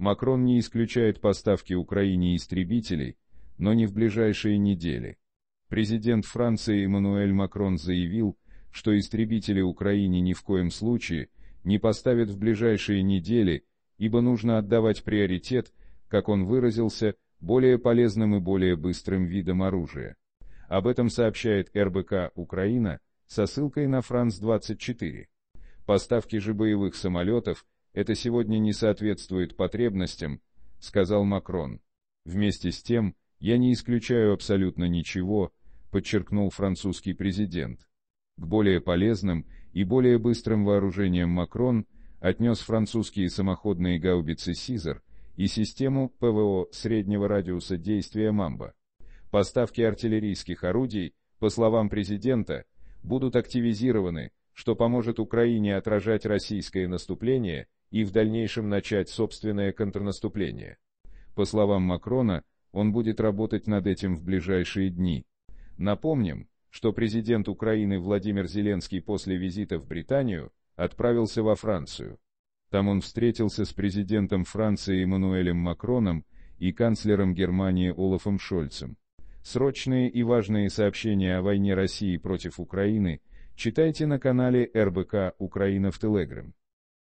Макрон не исключает поставки Украине истребителей, но не в ближайшие недели. Президент Франции Эммануэль Макрон заявил, что истребители Украине ни в коем случае не поставят в ближайшие недели, ибо нужно отдавать приоритет, как он выразился, более полезным и более быстрым видам оружия. Об этом сообщает РБК «Украина» со ссылкой на «Франс-24». Поставки же боевых самолетов это сегодня не соответствует потребностям, сказал Макрон. Вместе с тем, я не исключаю абсолютно ничего, подчеркнул французский президент. К более полезным и более быстрым вооружениям Макрон отнес французские самоходные гаубицы Сизер и систему ПВО среднего радиуса действия «Мамба». Поставки артиллерийских орудий, по словам президента, будут активизированы, что поможет Украине отражать российское наступление и в дальнейшем начать собственное контрнаступление. По словам Макрона, он будет работать над этим в ближайшие дни. Напомним, что президент Украины Владимир Зеленский после визита в Британию отправился во Францию. Там он встретился с президентом Франции Эммануэлем Макроном и канцлером Германии Олафом Шольцем. Срочные и важные сообщения о войне России против Украины читайте на канале РБК «Украина» в Телеграм.